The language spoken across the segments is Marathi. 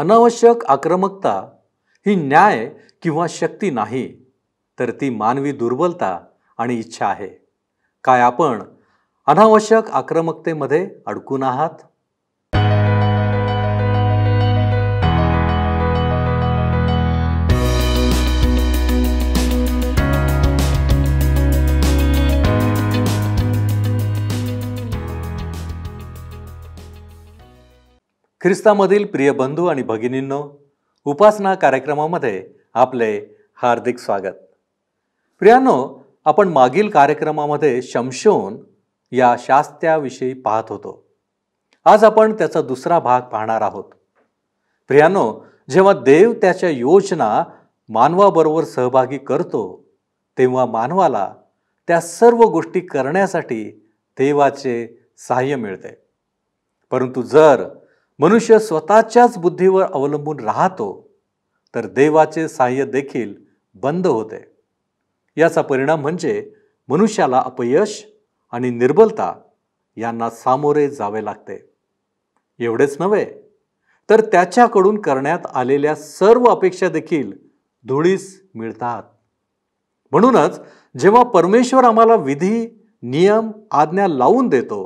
अनावश्यक आक्रमकता ही न्याय किंवा शक्ती नाही तर ती मानवी दुर्बलता आणि इच्छा आहे काय आपण अनावश्यक आक्रमकतेमध्ये अडकून आहात ख्रिस्तामधील प्रिय बंधू आणि भगिनींनो उपासना कार्यक्रमामध्ये आपले हार्दिक स्वागत प्रियानो आपण मागील कार्यक्रमामध्ये शमशोन या शास्त्याविषयी पाहत होतो आज आपण त्याचा दुसरा भाग पाहणार आहोत प्रियानो जेव्हा देव त्याच्या योजना मानवाबरोबर सहभागी करतो तेव्हा मानवाला त्या सर्व गोष्टी करण्यासाठी देवाचे सहाय्य मिळते परंतु जर मनुष्य स्वतःच्याच बुद्धीवर अवलंबून राहतो तर देवाचे सहाय्य देखील बंद होते याचा परिणाम म्हणजे मनुष्याला अपयश आणि निर्बलता यांना सामोरे जावे लागते एवढेच नव्हे तर त्याच्याकडून करण्यात आलेल्या सर्व अपेक्षा देखील धुळीस मिळतात म्हणूनच जेव्हा परमेश्वर आम्हाला विधी नियम आज्ञा लावून देतो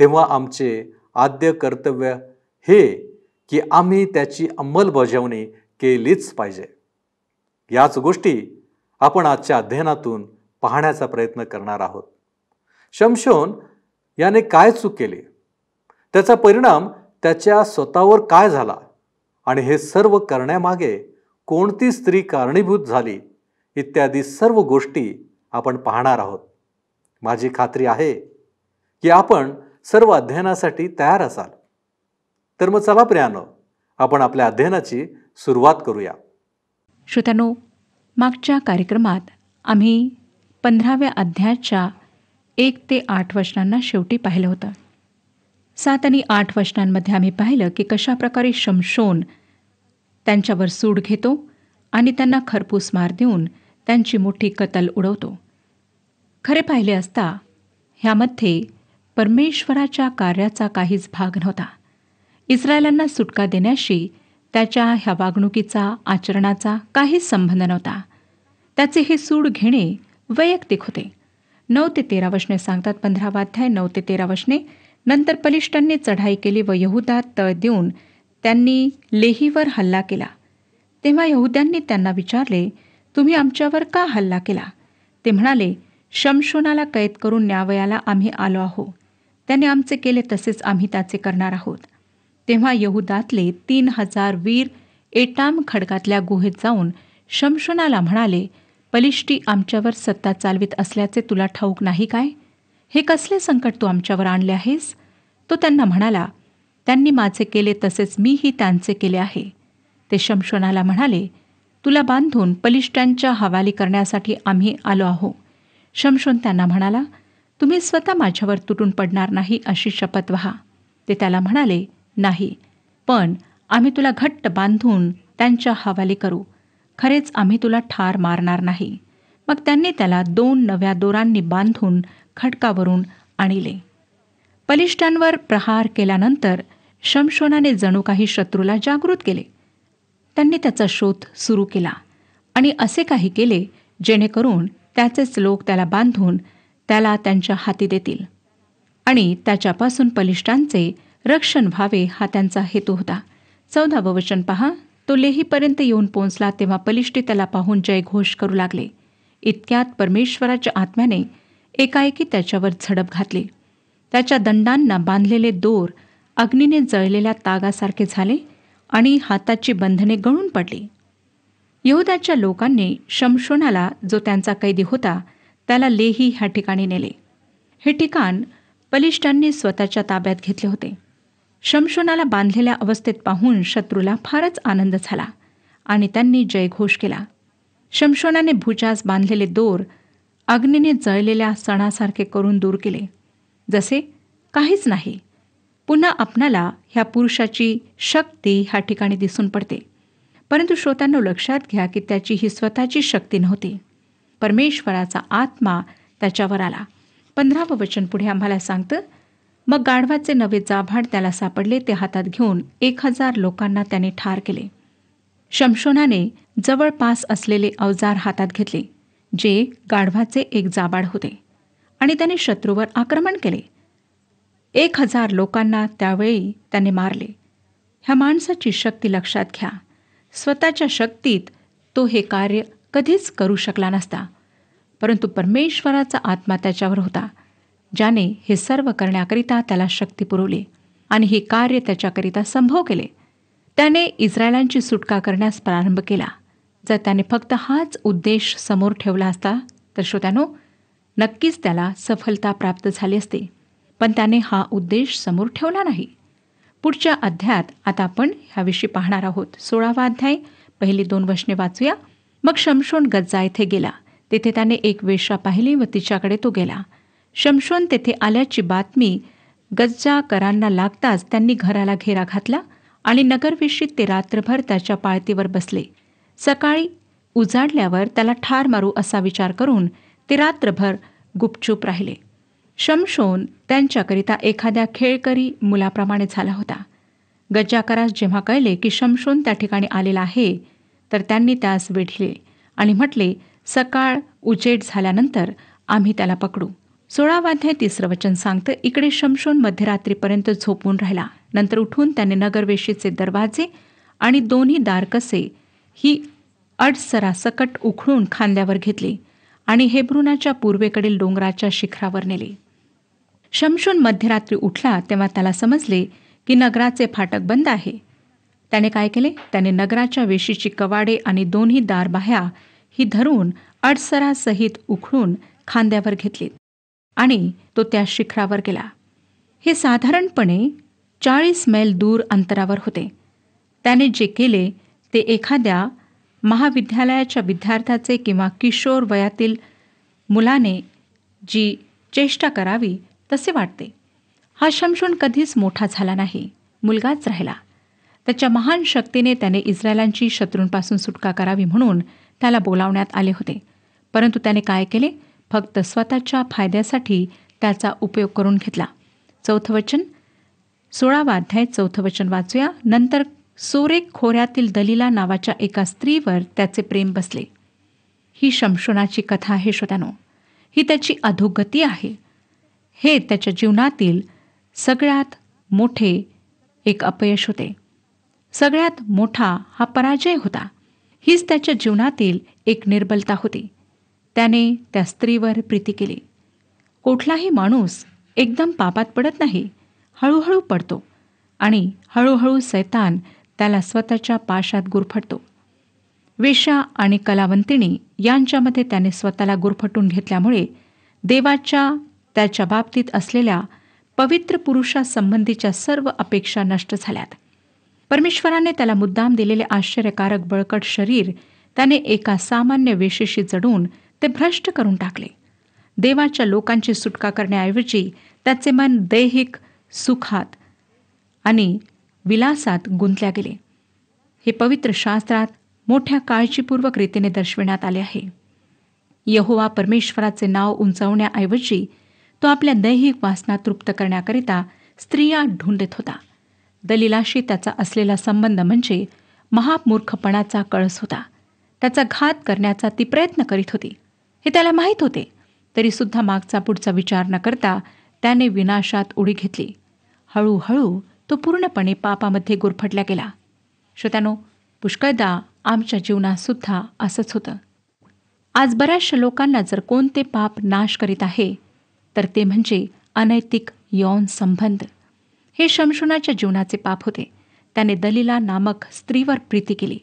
तेव्हा आमचे आद्य कर्तव्य हे की आम्ही त्याची अंमलबजावणी केलीच पाहिजे याच गोष्टी आपण आजच्या अध्ययनातून पाहण्याचा प्रयत्न करणार आहोत शमशोन याने काय चूक केली त्याचा परिणाम त्याच्या स्वतःवर काय झाला आणि हे सर्व करण्यामागे कोणती स्त्री कारणीभूत झाली इत्यादी सर्व गोष्टी आपण पाहणार आहोत माझी खात्री आहे की आपण सर्व अध्ययनासाठी तयार असाल तर मग चला आपण आपल्या अध्ययनाची सुरुवात करूया श्रोत्यानो मागच्या कार्यक्रमात आम्ही पंधराव्या अध्यायाच्या एक ते आठ वचनांना शेवटी पाहिलं होतं सात आणि आठ वचनांमध्ये आम्ही पाहिलं की कशाप्रकारे शमशोन त्यांच्यावर सूड घेतो आणि त्यांना खरपूस मार देऊन त्यांची मोठी कतल उडवतो खरे पाहिले असता ह्यामध्ये परमेश्वराच्या कार्याचा काहीच भाग नव्हता इस्रायलांना सुटका देण्याशी त्याच्या ह्या वागणुकीचा आचरणाचा काहीच संबंध नव्हता त्याचे हे सूड घेणे वैयक्तिक होते नऊ ते तेरा वशने सांगतात पंधरावाध्याय नऊ ते तेरा वशने नंतर पलिष्टांनी चढाई केली व यहुदात तळ देऊन त्यांनी लेहीवर हल्ला केला तेव्हा यहुद्यांनी त्यांना विचारले तुम्ही आमच्यावर का हल्ला केला ते म्हणाले शमशोनाला कैद करून न्यावयाला आम्ही आलो आहो त्याने आमचे केले तसेच आम्ही त्याचे करणार आहोत तेव्हा यहुदातले तीन हजार वीर एटाम खडकातल्या गुहेत जाऊन शमशोनाला म्हणाले पलिष्टी आमच्यावर सत्ता चालवित असल्याचे तुला ठाऊक नाही काय हे कसले संकट तू आमच्यावर आणले आहेस तो त्यांना म्हणाला त्यांनी माझे केले तसेच मीही त्यांचे केले आहे ते शमशोनाला म्हणाले तुला बांधून पलिष्ट्यांच्या हवाली करण्यासाठी आम्ही आलो आहो शमशोन त्यांना म्हणाला तुम्ही स्वतः माझ्यावर तुटून पडणार नाही अशी शपथ व्हा ते त्याला म्हणाले नाही पण आम्ही तुला घट्ट बांधून त्यांच्या हवाली करू खरेच आम्ही तुला ठार मारणार नाही मग त्यांनी त्याला दोन नव्या दोरांनी बांधून खटकावरून आणले बलिष्ठांवर प्रहार केल्यानंतर शमशोनाने जणू काही शत्रूला जागृत केले त्यांनी त्याचा शोध सुरू केला आणि असे काही केले जेणेकरून त्याचेच लोक त्याला बांधून त्याला त्यांच्या हाती देतील आणि त्याच्यापासून पलिष्ठांचे रक्षण व्हावे हा त्यांचा हेतू होता चौदावं वचन पहा तो लेहीपर्यंत येऊन पोहोचला तेव्हा पलिष्टे त्याला पाहून जयघोष करू लागले इतक्यात परमेश्वराच्या आत्म्याने एकाएकी त्याच्यावर झडप घातली त्याच्या दंडांना बांधलेले दोर अग्नीने जळलेल्या तागासारखे झाले आणि हाताची बंधने गळून पडली यहुदाच्या लोकांनी शमशोनाला जो त्यांचा कैदी होता त्याला लेही ह्या ठिकाणी नेले हे ठिकाण पलिष्ठांनी स्वतःच्या ताब्यात घेतले होते शमशोनाला बांधलेल्या अवस्थेत पाहून शत्रूला फारच आनंद झाला आणि त्यांनी जयघोष केला शमशोनाने भुजास बांधलेले दोर अग्नीने जळलेल्या सणासारखे करून दूर केले जसे काहीच नाही पुन्हा आपणाला ह्या पुरुषाची शक्ती ह्या ठिकाणी दिसून पडते परंतु श्रोत्यांनो लक्षात घ्या की त्याची ही स्वतःची शक्ती नव्हती परमेश्वराचा आत्मा त्याच्यावर आला पंधरावं वचन पुढे आम्हाला सांगतं मग गाढवाचे नवे जाभाड त्याला सापडले ते हातात घेऊन एक हजार लोकांना त्याने ठार केले शमशोनाने जवळपास असलेले अवजार हातात घेतले जे गाढवाचे एक जाबाड होते आणि त्याने शत्रूवर आक्रमण केले एक हजार लोकांना त्यावेळी त्याने मारले ह्या माणसाची शक्ती लक्षात घ्या स्वतःच्या शक्तीत तो हे कार्य कधीच करू शकला नसता परंतु परमेश्वराचा आत्मा त्याच्यावर होता ज्याने हे सर्व करण्याकरिता त्याला शक्ती पुरवली आणि हे कार्य त्याच्याकरिता संभव केले त्याने इस्रायलांची सुटका करण्यास प्रारंभ केला जर त्याने फक्त हाच उद्देश समोर ठेवला असता तर श्रोत्यानो नक्कीच त्याला सफलता प्राप्त झाली असते पण त्याने हा उद्देश समोर ठेवला नाही पुढच्या अध्यायात आता आपण ह्याविषयी पाहणार आहोत सोळावा अध्याय पहिली दोन वशने वाचूया मग शमशोन गज्जा येथे गेला तेथे त्याने एक वेशा पाहिली व तिच्याकडे तो गेला शमशोन तेथे आल्याची बातमी गज्जाकरांना लागताच त्यांनी घराला घेरा घातला आणि नगरविषयी ते रात्रभर त्याच्या पाळतीवर बसले सकाळी उजाडल्यावर त्याला ठार मारू असा विचार करून ते रात्रभर गुपचूप राहिले शमशोन त्यांच्याकरिता एखाद्या खेळकरी मुलाप्रमाणे झाला होता गज्जाकरास जेव्हा कळले की शमशोन त्या ठिकाणी आलेला आहे तर त्यांनी त्यास वेढले आणि म्हटले सकाळ उजेड झाल्यानंतर आम्ही त्याला पकडू सोळावाध्याय तिसरं वचन सांगतं इकडे शमशून मध्यरात्रीपर्यंत झोपून राहिला नंतर उठून त्याने नगरवेशीचे दरवाजे आणि दोन्ही दार कसे ही सकट उखळून खांद्यावर घेतले आणि हेब्रुनाच्या पूर्वेकडील डोंगराच्या शिखरावर नेले शमशून मध्यरात्री उठला तेव्हा त्याला समजले की नगराचे फाटक बंद आहे त्याने काय केले त्याने नगराच्या वेशीची कवाडे आणि दोन्ही दार बाह्या ही धरून अडसरासहित उखळून खांद्यावर घेतलीत आणि तो त्या शिखरावर गेला हे साधारणपणे चाळीस मैल दूर अंतरावर होते त्याने जे केले ते एखाद्या महाविद्यालयाच्या विद्यार्थ्याचे किंवा किशोर वयातील मुलाने जी चेष्टा करावी तसे वाटते हा शमशून कधीच मोठा झाला नाही मुलगाच राहिला त्याच्या महान शक्तीने त्याने इस्रायलांची शत्रूंपासून सुटका करावी म्हणून त्याला बोलावण्यात आले होते परंतु त्याने काय केले फक्त स्वतःच्या फायद्यासाठी त्याचा उपयोग करून घेतला चौथं वचन सोळावा अध्याय चौथं वचन वाचूया नंतर सोरे खोऱ्यातील दलिला नावाच्या एका स्त्रीवर त्याचे प्रेम बसले ही शमशोनाची कथा आहे श्रोत्यानो ही त्याची अधोगती आहे हे त्याच्या जीवनातील सगळ्यात मोठे एक अपयश होते सगळ्यात मोठा हा पराजय होता हीच त्याच्या जीवनातील एक निर्बलता होती त्याने त्या स्त्रीवर प्रीती केली कुठलाही माणूस एकदम पापात पडत नाही हळूहळू पडतो आणि हळूहळू सैतान त्याला स्वतःच्या पाशात गुरफटतो वेशा आणि कलावंतिणी यांच्यामध्ये त्याने स्वतःला गुरफटून घेतल्यामुळे देवाच्या त्याच्या बाबतीत असलेल्या पवित्र पुरुषासंबंधीच्या सर्व अपेक्षा नष्ट झाल्यात परमेश्वराने त्याला मुद्दाम दिलेले आश्चर्यकारक बळकट शरीर त्याने एका सामान्य वेशीशी जडून ते भ्रष्ट करून टाकले देवाच्या लोकांची सुटका करण्याऐवजी त्याचे मन दैहिक सुखात आणि विलासात गुंतल्या गेले हे पवित्र शास्त्रात मोठ्या काळजीपूर्वक रीतीने दर्शविण्यात आले आहे यहोवा परमेश्वराचे नाव उंचावण्याऐवजी तो आपल्या दैहिक वासना तृप्त करण्याकरिता स्त्रिया ढुंडत होता दलिलाशी त्याचा असलेला संबंध म्हणजे महामूर्खपणाचा कळस होता त्याचा घात करण्याचा ती प्रयत्न करीत होती हे त्याला माहीत होते तरीसुद्धा मागचा पुढचा विचार न करता त्याने विनाशात उडी घेतली हळूहळू तो पूर्णपणे पापामध्ये गुरफटला गेला श्रोत्यानो पुष्कळदा आमच्या जीवनातसुद्धा असंच होतं आज बऱ्याचशा लोकांना जर कोणते पाप नाश करीत आहे तर ते म्हणजे अनैतिक यौन संबंध हे शमशुनाच्या जीवनाचे पाप होते त्याने दलिला नामक स्त्रीवर प्रीती केली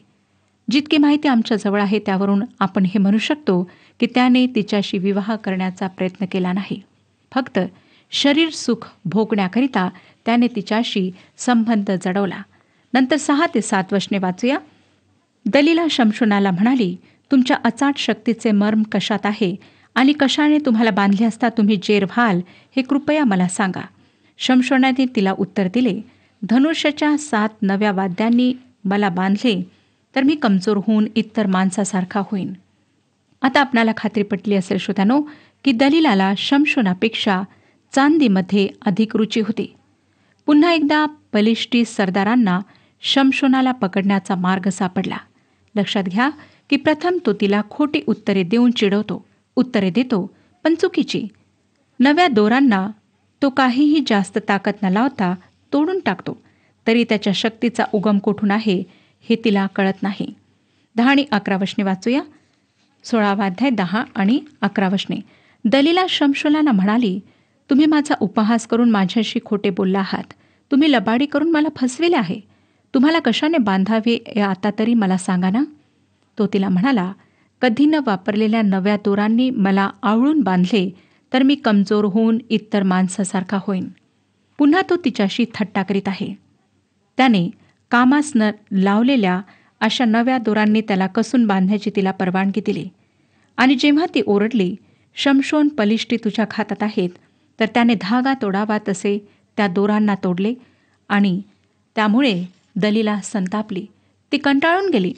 जितकी माहिती आमच्याजवळ आहे त्यावरून आपण हे म्हणू शकतो की त्याने तिच्याशी विवाह करण्याचा प्रयत्न केला नाही फक्त शरीर सुख भोगण्याकरिता त्याने तिच्याशी संबंध जडवला नंतर सहा ते सात वशने वाचूया दलीला शमशुनाला म्हणाली तुमच्या अचाट शक्तीचे मर्म कशात आहे आणि कशाने तुम्हाला बांधले असता तुम्ही जेर व्हाल हे कृपया मला सांगा शमशोनाने तिला उत्तर दिले धनुष्याच्या सात नव्या वाद्यांनी मला बांधले तर मी कमजोर होऊन इतर माणसासारखा होईन आता आपणाला खात्री पटली असेल श्रोत्यानो की दलिलाला शमशोनापेक्षा चांदीमध्ये अधिक रुची होती पुन्हा एकदा पलिष्टी सरदारांना शमशोनाला पकडण्याचा मार्ग सापडला लक्षात घ्या की प्रथम तो तिला खोटी उत्तरे देऊन चिडवतो उत्तरे देतो पण चुकीची नव्या दोरांना तो काहीही जास्त ताकद न लावता तोडून टाकतो तरी त्याच्या शक्तीचा उगम कुठून आहे हे तिला कळत नाही दहा आणि अकरा वशने वाचूया सोळावाध्याय दहा आणि अकरा वशने दलीला शमशुलाना म्हणाली तुम्ही माझा उपहास करून माझ्याशी खोटे बोलला आहात तुम्ही लबाडी करून मला फसविले आहे तुम्हाला कशाने बांधावे आता तरी मला सांगा ना तो तिला म्हणाला कधी न वापरलेल्या नव्या दोरांनी मला आवळून बांधले तर मी कमजोर होऊन इतर माणसासारखा होईन पुन्हा तो तिच्याशी थट्टा करीत आहे त्याने कामास न लावलेल्या अशा नव्या दोरांनी त्याला कसून बांधण्याची तिला परवानगी दिली आणि जेव्हा ती ओरडली शमशोन पलिष्टी तुझ्या खातात आहेत तर त्याने धागा तोडावा तसे त्या दोरांना तोडले आणि त्यामुळे दलीला संतापली ती कंटाळून गेली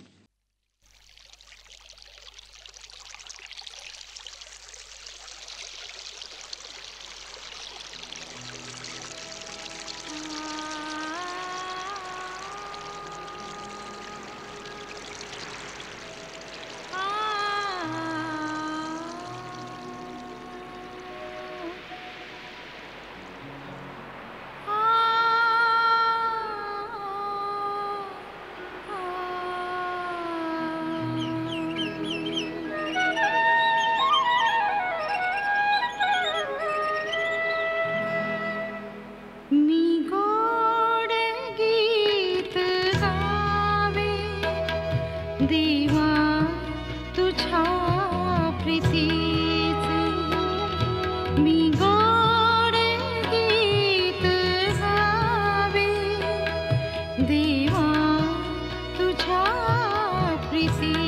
প্রীতি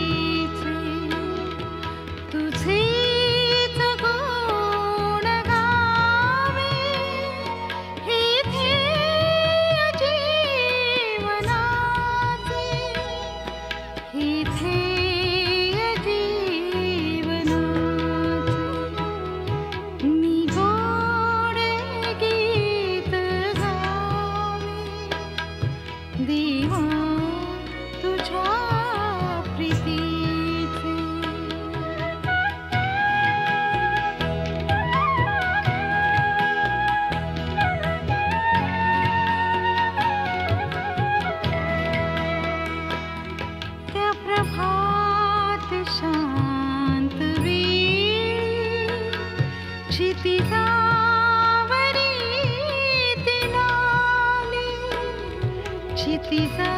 Please.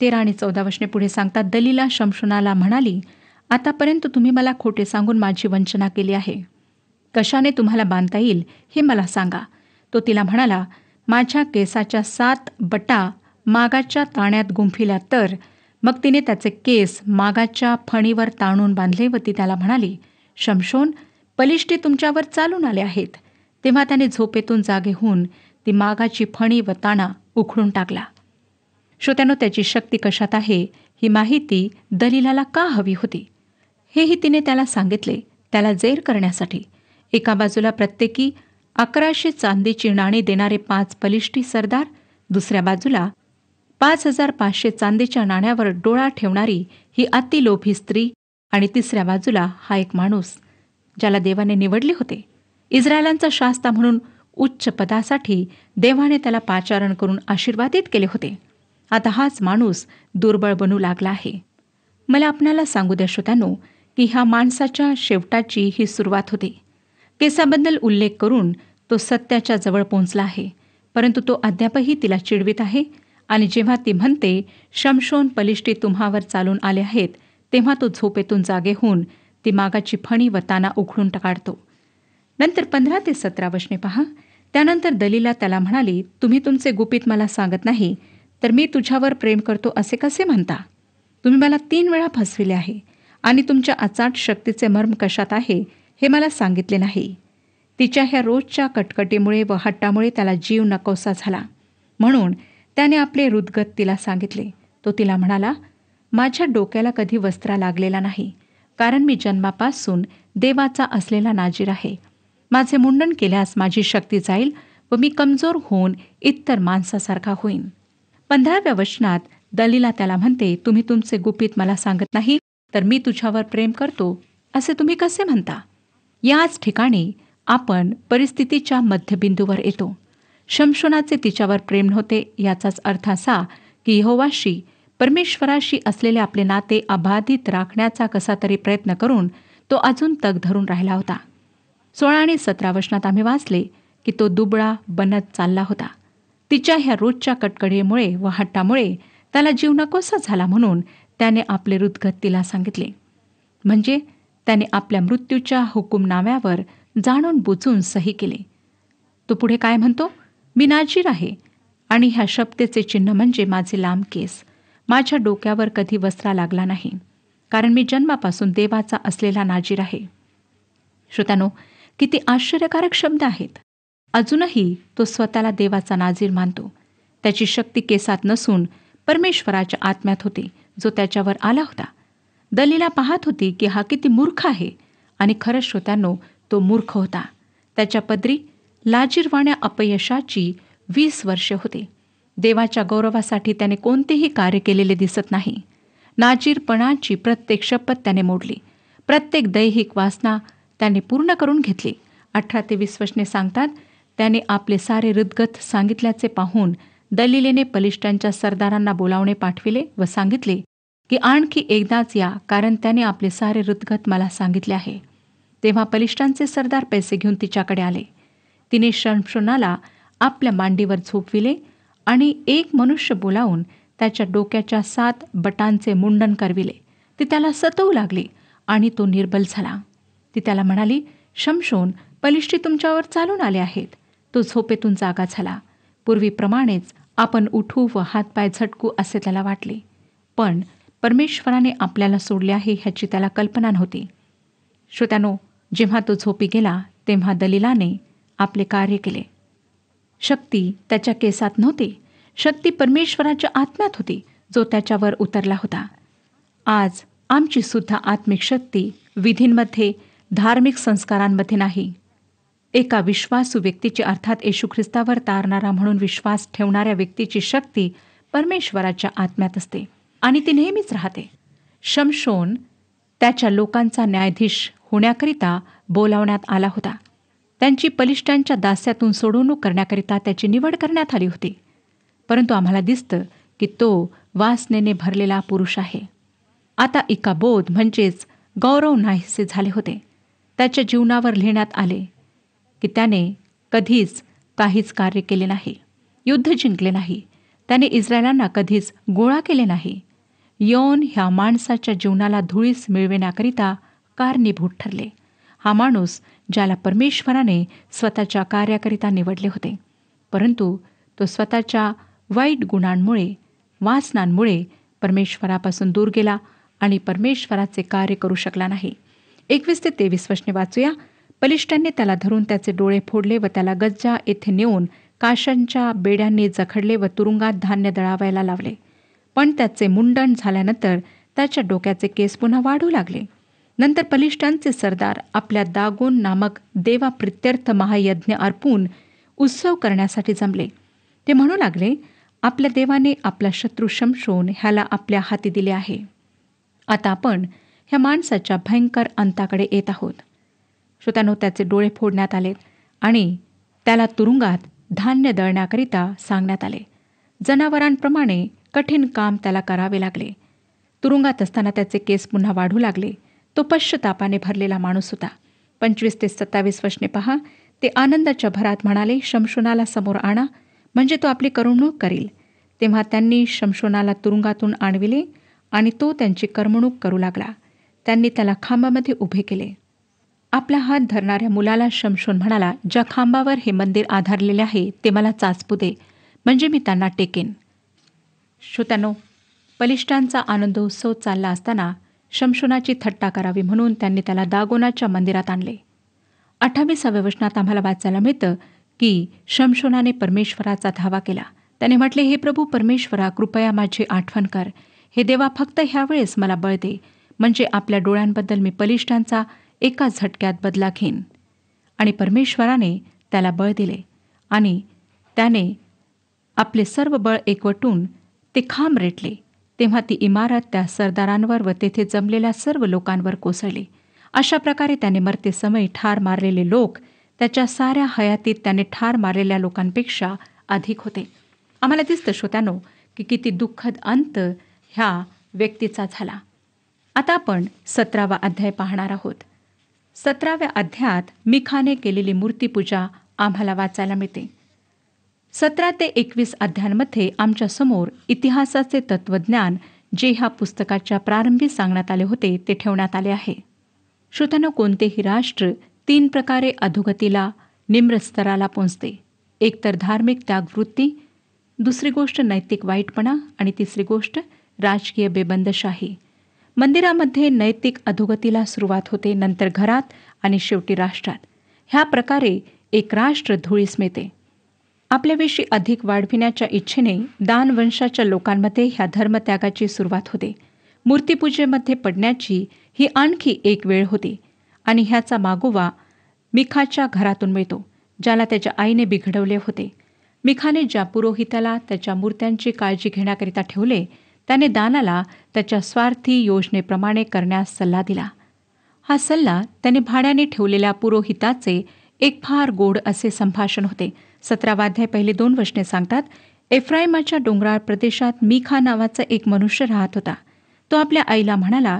तेरा आणि चौदा वशने पुढे सांगतात दलीला शमशुनाला म्हणाली आतापर्यंत तुम्ही मला खोटे सांगून माझी वंचना केली आहे कशाने तुम्हाला बांधता येईल हे मला सांगा तो तिला म्हणाला माझ्या केसाच्या सात बटा मागाच्या ताण्यात गुंफिल्या तर मग तिने त्याचे केस मागाच्या फणीवर ताणून बांधले व ती त्याला म्हणाली शमशोन पलिष्टे तुमच्यावर चालून आले आहेत तेव्हा त्याने झोपेतून जागे होऊन ती मागाची फणी व ताणा उखडून टाकला श्रोत्यानो त्याची शक्ती कशात आहे ही माहिती दलिलाला का हवी होती हेही तिने त्याला सांगितले त्याला जेर करण्यासाठी एका बाजूला प्रत्येकी अकराशे चांदीची नाणी देणारे पाच बलिष्ठी सरदार दुसऱ्या बाजूला पाच हजार पाचशे चांदीच्या नाण्यावर डोळा ठेवणारी ही अतिलोभी स्त्री आणि तिसऱ्या बाजूला हा एक माणूस ज्याला देवाने निवडले होते इस्रायलांचा शास्ता म्हणून उच्च पदासाठी देवाने त्याला पाचारण करून आशीर्वादित केले होते आता हाच माणूस दुर्बळ बनू लागला आहे मला आपणाला सांगू द्या श्रोत्यानो की ह्या माणसाच्या शेवटाची ही सुरुवात होती केसाबद्दल उल्लेख करून तो सत्याच्या जवळ पोहोचला आहे परंतु तो अद्यापही तिला चिडवित आहे आणि जेव्हा ती म्हणते शमशोन पलिष्टी तुम्हावर चालून आले आहेत तेव्हा तो झोपेतून जागे होऊन ती मागाची फणी व ताना उघडून टाकाडतो नंतर पंधरा ते सतरा वशने पहा त्यानंतर दलीला त्याला म्हणाली तुम्ही तुमचे गुपित मला सांगत नाही तर मी तुझ्यावर प्रेम करतो असे कसे म्हणता तुम्ही मला तीन वेळा फसविले आहे आणि तुमच्या अचाट शक्तीचे मर्म कशात आहे हे मला सांगितले नाही तिच्या ह्या रोजच्या कटकटीमुळे व हट्टामुळे त्याला जीव नकोसा झाला म्हणून त्याने आपले हृदगत तिला सांगितले तो तिला म्हणाला माझ्या डोक्याला कधी वस्त्रा लागलेला नाही कारण मी जन्मापासून देवाचा असलेला नाजीर आहे माझे मुंडन केल्यास माझी शक्ती जाईल व मी कमजोर होऊन इतर माणसासारखा होईन पंधराव्या वचनात दलीला त्याला म्हणते तुम्ही तुमचे गुपित मला सांगत नाही तर मी तुझ्यावर प्रेम करतो असे तुम्ही कसे म्हणता याच ठिकाणी आपण परिस्थितीच्या मध्यबिंदूवर येतो शमशोनाचे तिच्यावर प्रेम नव्हते याचाच अर्थ असा की यहोवाशी परमेश्वराशी असलेले आपले नाते अबाधित राखण्याचा कसा तरी प्रयत्न करून तो अजून तग धरून राहिला होता सोळा आणि सतरा वचनात आम्ही वाचले की तो दुबळा बनत चालला होता तिच्या ह्या रोजच्या कटकडेमुळे व हट्टामुळे त्याला जीव नकोसा झाला म्हणून त्याने आपले हृदगत तिला सांगितले म्हणजे त्याने आपल्या मृत्यूच्या हुकुमनाम्यावर जाणून बुजून सही केले तो पुढे काय म्हणतो मी नाजीर आहे आणि ह्या शब्देचे चिन्ह म्हणजे माझे लांब केस माझ्या डोक्यावर कधी वस्त्रा लागला नाही कारण मी जन्मापासून देवाचा असलेला नाजीर आहे श्रोत्यानो किती आश्चर्यकारक शब्द आहेत अजूनही तो स्वतःला देवाचा नाजीर मानतो त्याची शक्ती केसात नसून परमेश्वराच्या आत्म्यात होती जो त्याच्यावर आला होता दलीला पाहत होती की हा किती मूर्ख आहे आणि खरं श्रोत्यांनो तो मूर्ख होता त्याच्या पदरी लाजीरवाण्या अपयशाची वीस वर्षे होते देवाच्या गौरवासाठी त्याने कोणतेही कार्य केलेले दिसत नाही नाजीरपणाची प्रत्येक शपथ त्याने मोडली प्रत्येक दैहिक वासना त्याने पूर्ण करून घेतली अठरा ते वीस वर्षने सांगतात त्याने आपले सारे हृदगत सांगितल्याचे पाहून दलिलेने बलिष्ठांच्या सरदारांना बोलावणे पाठविले व सांगितले की आणखी एकदाच या कारण त्याने आपले सारे हृदगत मला सांगितले आहे तेव्हा बलिष्ठांचे सरदार पैसे घेऊन तिच्याकडे आले तिने शमशोनाला आपल्या मांडीवर झोपविले आणि एक मनुष्य बोलावून त्याच्या डोक्याच्या सात बटांचे मुंडन करविले ती त्याला सतवू लागली आणि तो निर्बल झाला ती त्याला म्हणाली शमशोन पलिष्टी तुमच्यावर चालून आले आहेत तो झोपेतून जागा झाला पूर्वीप्रमाणेच आपण उठू व हातपाय झटकू असे त्याला वाटले पण परमेश्वराने आपल्याला सोडले आहे ह्याची त्याला कल्पना नव्हती श्रोत्यानो जेव्हा तो झोपी गेला तेव्हा दलिलाने आपले कार्य केले शक्ती त्याच्या केसात नव्हती शक्ती परमेश्वराच्या आत्म्यात होती जो त्याच्यावर उतरला होता आज आमची सुद्धा आत्मिक शक्ती विधींमध्ये धार्मिक संस्कारांमध्ये नाही एका विश्वासू व्यक्तीची अर्थात येशू ख्रिस्तावर तारणारा म्हणून विश्वास ठेवणाऱ्या व्यक्तीची शक्ती परमेश्वराच्या आत्म्यात असते आणि ती नेहमीच राहते शमशोन त्याच्या लोकांचा न्यायाधीश होण्याकरिता बोलावण्यात आला होता त्यांची पलिष्टांच्या दास्यातून सोडवणूक करण्याकरिता त्याची निवड करण्यात आली होती परंतु आम्हाला दिसतं की तो वासनेने भरलेला पुरुष आहे आता एका बोध म्हणजेच गौरव नाहीसे झाले होते त्याच्या जीवनावर लिहिण्यात आले की त्याने कधीच काहीच कार्य केले नाही युद्ध जिंकले नाही त्याने इस्रायलांना कधीच गोळा केले नाही योन ह्या माणसाच्या जीवनाला धुळीस मिळविण्याकरिता कारणीभूत ठरले हा माणूस ज्याला परमेश्वराने स्वतःच्या कार्याकरिता निवडले होते परंतु तो स्वतःच्या वाईट गुणांमुळे वासनांमुळे परमेश्वरापासून दूर गेला आणि परमेश्वराचे कार्य करू शकला नाही एकवीस ते तेवीस वर्षने वाचूया बलिष्ठांनी त्याला धरून त्याचे डोळे फोडले व त्याला गज्जा येथे नेऊन काशांच्या बेड्यांनी जखडले व तुरुंगात धान्य दळावायला लावले पण त्याचे मुंडण झाल्यानंतर त्याच्या डोक्याचे केस पुन्हा वाढू लागले नंतर बलिष्ठांचे सरदार आपल्या दागोन नामक देवा प्रित्यर्थ महायज्ञ अर्पून उत्सव करण्यासाठी जमले ते म्हणू लागले आपल्या देवाने आपला शत्रू शमशोन ह्याला आपल्या हाती दिले आहे आता आपण ह्या माणसाच्या भयंकर अंताकडे येत आहोत श्रोत्यानो त्याचे डोळे फोडण्यात आले आणि त्याला तुरुंगात धान्य दळण्याकरिता सांगण्यात आले जनावरांप्रमाणे कठीण काम त्याला करावे लागले तुरुंगात असताना त्याचे केस पुन्हा वाढू लागले तो पश्चतापाने भरलेला माणूस होता पंचवीस ते सत्तावीस वर्षने पहा ते आनंदाच्या भरात म्हणाले शमशोनाला समोर आणा म्हणजे तो आपली करमणूक करील तेव्हा त्यांनी शमशोनाला तुरुंगातून आणविले आणि तो त्यांची करमणूक करू लागला त्यांनी त्याला खांबामध्ये उभे केले आपला हात धरणाऱ्या मुलाला शमशून म्हणाला ज्या खांबावर हे मंदिर आधारलेले आहे ते मला चाचपू दे म्हणजे मी त्यांना टेकेन श्रोत्यानो बलिष्ठांचा आनंदोत्सव चालला असताना शमशुनाची थट्टा करावी म्हणून त्यांनी त्याला दागोनाच्या मंदिरात आणले अठ्ठावीसाव्या वचनात आम्हाला वाचायला मिळतं की शमशुनाने परमेश्वराचा धावा केला त्याने म्हटले हे प्रभू परमेश्वरा कृपया माझी आठवण कर हे देवा फक्त ह्यावेळेस मला बळ दे म्हणजे आपल्या डोळ्यांबद्दल मी बलिष्ठांचा एका झटक्यात बदला घेईन आणि परमेश्वराने त्याला बळ दिले आणि त्याने आपले सर्व बळ एकवटून ते खांब रेटले तेव्हा ती इमारत त्या सरदारांवर व तेथे जमलेल्या सर्व लोकांवर कोसळली अशा प्रकारे त्याने मरते समय ठार मारलेले लोक त्याच्या साऱ्या हयातीत त्याने ठार मारलेल्या लोकांपेक्षा अधिक होते आम्हाला दिसतं श्रोत्यानो की किती दुःखद अंत ह्या व्यक्तीचा झाला आता आपण सतरावा अध्याय पाहणार आहोत सतराव्या अध्यायात मिखाने केलेली मूर्तीपूजा आम्हाला वाचायला मिळते सतरा ते एकवीस अध्यायांमध्ये आमच्यासमोर इतिहासाचे तत्त्वज्ञान जे ह्या पुस्तकाच्या प्रारंभी सांगण्यात आले होते ते ठेवण्यात आले आहे श्रोत्यानं कोणतेही राष्ट्र तीन प्रकारे अधोगतीला निम्रस्तराला पोचते एकतर धार्मिक त्यागवृत्ती दुसरी गोष्ट नैतिक वाईटपणा आणि तिसरी गोष्ट राजकीय बेबंदशाही मंदिरामध्ये नैतिक अधोगतीला सुरुवात होते नंतर घरात आणि शेवटी राष्ट्रात ह्या प्रकारे एक राष्ट्र धुळीस मिळते आपल्याविषयी अधिक वाढविण्याच्या इच्छेने दानवंशाच्या लोकांमध्ये ह्या धर्मत्यागाची सुरुवात होते मूर्तीपूजेमध्ये पडण्याची ही आणखी एक वेळ होती आणि ह्याचा मागोवा मिखाच्या घरातून मिळतो ज्याला त्याच्या आईने बिघडवले होते मिखाने ज्या पुरोहिताला त्याच्या मूर्त्यांची काळजी घेण्याकरिता ठेवले त्याने दानाला त्याच्या स्वार्थी योजनेप्रमाणे करण्यास सल्ला दिला हा सल्ला त्याने भाड्याने ठेवलेल्या पुरोहिताचे एक फार गोड असे संभाषण होते सतरावाध्याय पहिले दोन वचने सांगतात एफ्रायमाच्या डोंगराळ प्रदेशात मीखा नावाचा एक मनुष्य राहत होता तो आपल्या आईला म्हणाला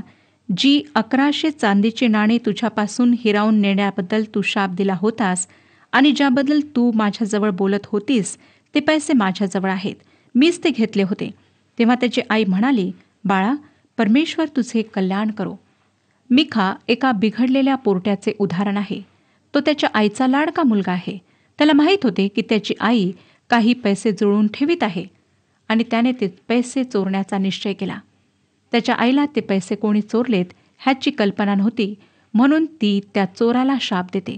जी अकराशे चांदीचे नाणे तुझ्यापासून हिरावून नेण्याबद्दल तू शाप दिला होतास आणि ज्याबद्दल तू माझ्याजवळ बोलत होतीस ते पैसे माझ्याजवळ आहेत मीच ते घेतले होते तेव्हा त्याची आई म्हणाली बाळा परमेश्वर तुझे कल्याण करो मिखा एका बिघडलेल्या पोरट्याचे उदाहरण आहे तो त्याच्या आईचा लाडका मुलगा आहे त्याला माहीत होते की त्याची आई काही पैसे जुळून ठेवित आहे आणि त्याने ते पैसे चोरण्याचा निश्चय केला त्याच्या आईला ते पैसे कोणी चोरलेत ह्याची कल्पना नव्हती म्हणून ती त्या चोराला शाप देते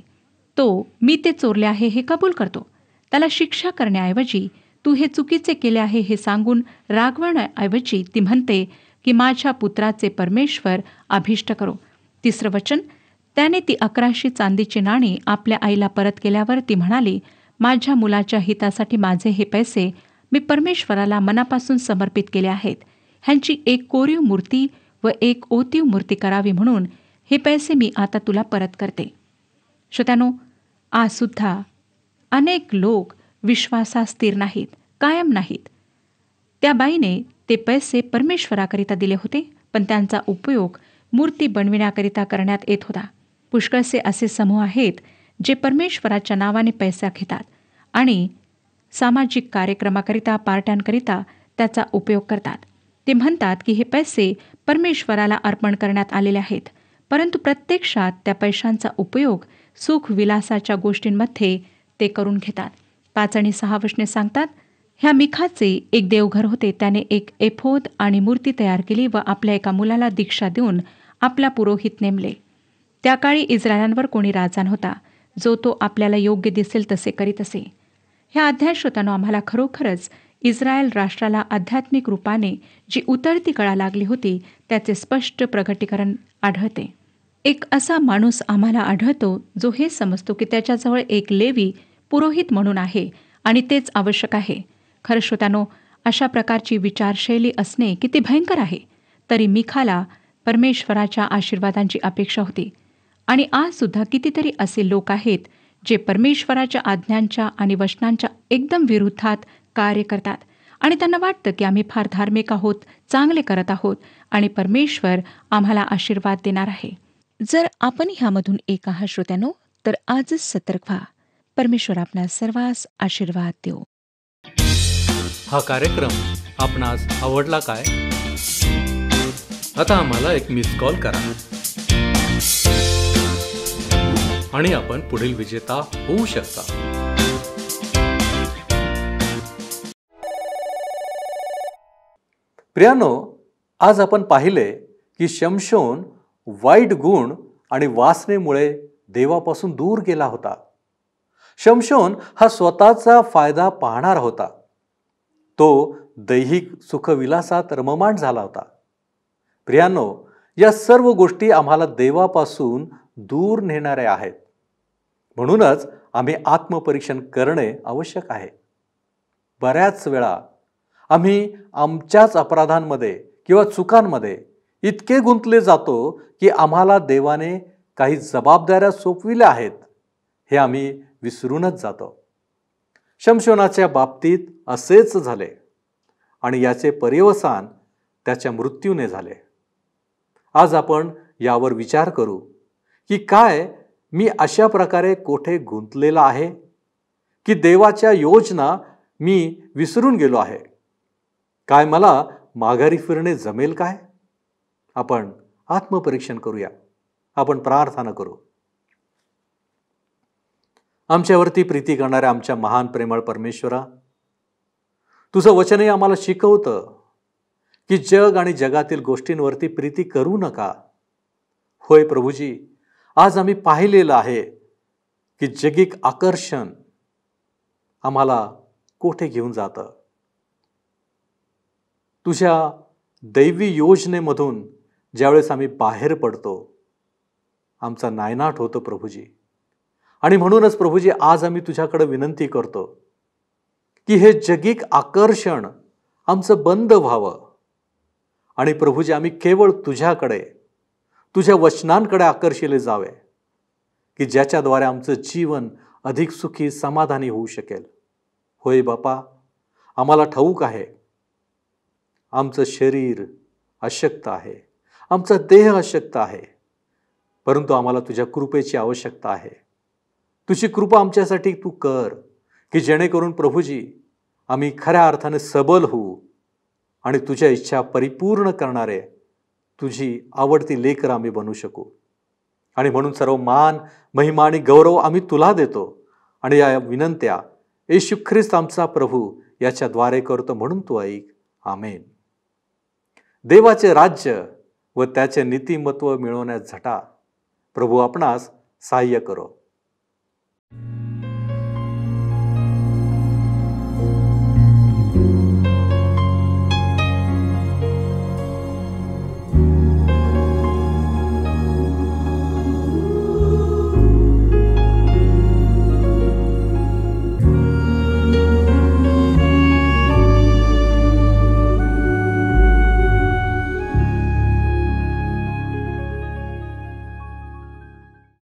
तो मी ते चोरले आहे हे कबूल करतो त्याला शिक्षा करण्याऐवजी तू हे चुकीचे केले आहे हे सांगून रागवण्याऐवजी ती म्हणते की माझ्या पुत्राचे परमेश्वर अभिष्ट करो तिसरं वचन त्याने ती अकराशे चांदीची नाणी आपल्या आईला परत केल्यावर ती म्हणाली माझ्या मुलाच्या हितासाठी माझे हे पैसे मी परमेश्वराला मनापासून समर्पित केले आहेत ह्यांची एक कोरीव मूर्ती व एक ओतीव मूर्ती करावी म्हणून हे पैसे मी आता तुला परत करते श्रोत्यानो आजसुद्धा अनेक लोक विश्वासा स्थिर नाहीत कायम नाहीत त्या बाईने ते पैसे परमेश्वराकरिता दिले होते पण त्यांचा उपयोग मूर्ती बनविण्याकरिता करण्यात येत होता पुष्कळसे असे समूह आहेत जे परमेश्वराच्या नावाने पैसा घेतात आणि सामाजिक कार्यक्रमाकरिता पार्ट्यांकरिता त्याचा उपयोग करतात ते म्हणतात की हे पैसे परमेश्वराला अर्पण करण्यात आलेले आहेत परंतु प्रत्यक्षात त्या पैशांचा उपयोग सुखविलासाच्या गोष्टींमध्ये ते करून घेतात पाच आणि सहा वशने सांगतात ह्या मिखाचे एक देवघर होते त्याने एक एफोद आणि मूर्ती तयार केली व आपल्या एका मुलाला दीक्षा देऊन आपला पुरोहित नेमले त्या काळी इस्रायलांवर कोणी राजा नव्हता जो तो आपल्याला योग्य दिसेल तसे करीत असे ह्या अध्याय श्रोतानो आम्हाला खरोखरच इस्रायल राष्ट्राला आध्यात्मिक रूपाने जी उतरती कळा लागली होती त्याचे स्पष्ट प्रगटीकरण आढळते एक असा माणूस आम्हाला आढळतो जो हे समजतो की त्याच्याजवळ एक लेवी पुरोहित म्हणून आहे आणि तेच आवश्यक आहे खरं श्रोत्यानो अशा प्रकारची विचारशैली असणे किती भयंकर आहे तरी मिखाला परमेश्वराच्या आशीर्वादांची अपेक्षा होती आणि आज सुद्धा कितीतरी असे लोक आहेत जे परमेश्वराच्या आज्ञांच्या आणि वचनांच्या एकदम विरुद्धात कार्य करतात आणि त्यांना वाटतं की आम्ही फार धार्मिक आहोत चांगले करत आहोत आणि परमेश्वर आम्हाला आशीर्वाद देणार आहे जर आपण ह्यामधून एक आहात श्रोत्यानो तर आजच सतर्क व्हा परमेश्वर आपणा सर्वांस आशीर्वाद देव हा कार्यक्रम आपणास आवडला काय आता आम्हाला एक मिस कॉल करा आणि आपण पुढील विजेता होऊ शकता प्रियानो आज आपण पाहिले की शमशोन वाईट गुण आणि वासनेमुळे देवापासून दूर गेला होता शमशोन हा स्वतःचा फायदा पाहणार होता तो दैहिक सुखविलासात रममाण झाला होता प्रियानो या सर्व गोष्टी आम्हाला देवापासून दूर नेणाऱ्या आहेत म्हणूनच आम्ही आत्मपरीक्षण करणे आवश्यक आहे बऱ्याच वेळा आम्ही आमच्याच अपराधांमध्ये किंवा चुकांमध्ये इतके गुंतले जातो की आम्हाला देवाने काही जबाबदाऱ्या सोपविल्या आहेत हे आम्ही विसरूनच जातो शमशोनाच्या बाबतीत असेच झाले आणि याचे पर्यवसान त्याच्या मृत्यूने झाले आज आपण यावर विचार करू की काय मी अशा प्रकारे कोठे गुंतलेला आहे की देवाच्या योजना मी विसरून गेलो आहे काय मला माघारी फिरणे जमेल काय आपण आत्मपरीक्षण करूया आपण प्रार्थना करू आमच्यावरती प्रीती करणाऱ्या आमच्या महान प्रेमळ परमेश्वरा तुझं वचनही आम्हाला शिकवतं की जग आणि जगातील गोष्टींवरती प्रीती करू नका होय प्रभूजी आज आम्ही पाहिलेलं आहे की जगिक आकर्षण आम्हाला कोठे घेऊन जातं तुझ्या दैवी योजनेमधून ज्यावेळेस आम्ही बाहेर पडतो आमचा नायनाट होतो प्रभूजी आणि म्हणूनच प्रभूजी आज आम्ही तुझ्याकडे विनंती करतो की हे जगिक आकर्षण आमचं बंद व्हावं आणि प्रभूजी आम्ही केवळ तुझ्याकडे तुझ्या वचनांकडे आकर्षिले जावे की ज्याच्याद्वारे आमचं जीवन अधिक सुखी समाधानी होऊ शकेल होय बापा आम्हाला ठाऊक आहे आमचं शरीर अशक्त आहे आमचा देह अशक्त आहे परंतु आम्हाला तुझ्या कृपेची आवश्यकता आहे तुझी कृपा आमच्यासाठी तू कर की जेणेकरून प्रभूजी आम्ही खऱ्या अर्थाने सबल होऊ आणि तुझ्या इच्छा परिपूर्ण करणारे तुझी आवडती लेकर आम्ही बनू शकू आणि म्हणून सर्व मान महिमा आणि गौरव आम्ही तुला देतो आणि या विनंत्या येशू ख्रिस्त आमचा प्रभू याच्याद्वारे करतो म्हणून तू ऐक आमेन देवाचे राज्य व त्याचे नीतिमत्व मिळवण्यास झटा प्रभू आपणास सहाय्य करो Mm-hmm.